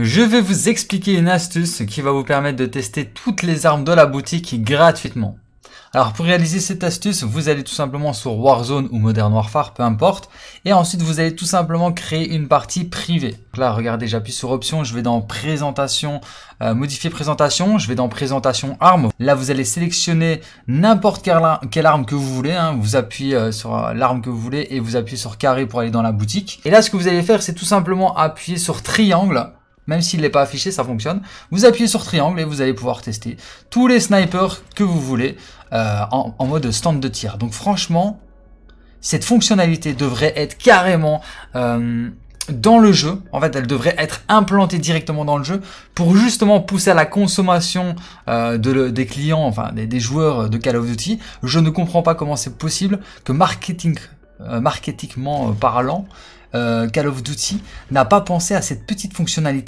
Je vais vous expliquer une astuce qui va vous permettre de tester toutes les armes de la boutique gratuitement. Alors pour réaliser cette astuce, vous allez tout simplement sur Warzone ou Modern Warfare, peu importe. Et ensuite, vous allez tout simplement créer une partie privée. là, regardez, j'appuie sur Option, je vais dans Présentation, euh, Modifier Présentation, je vais dans Présentation Armes. Là, vous allez sélectionner n'importe quelle, arme que vous voulez. Hein. Vous appuyez euh, sur euh, l'arme que vous voulez et vous appuyez sur Carré pour aller dans la boutique. Et là, ce que vous allez faire, c'est tout simplement appuyer sur Triangle même s'il n'est pas affiché, ça fonctionne. Vous appuyez sur triangle et vous allez pouvoir tester tous les snipers que vous voulez euh, en, mode stand de tir. Donc franchement, cette fonctionnalité devrait être carrément... Euh, dans le jeu, en fait elle devrait être implantée directement dans le jeu pour justement pousser à la consommation euh, des clients, enfin des, joueurs de Call of Duty. Je ne comprends pas comment c'est possible que marketing, parlant, Call of Duty n'a pas pensé à cette petite fonctionnalité